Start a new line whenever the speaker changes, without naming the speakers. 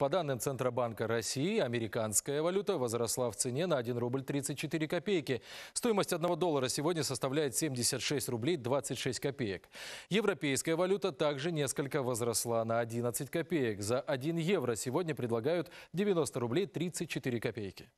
По данным Центробанка России, американская валюта возросла в цене на 1 рубль 34 копейки. Стоимость 1 доллара сегодня составляет 76 рублей 26 копеек. Европейская валюта также несколько возросла на 11 копеек. За 1 евро сегодня предлагают 90 рублей 34 копейки.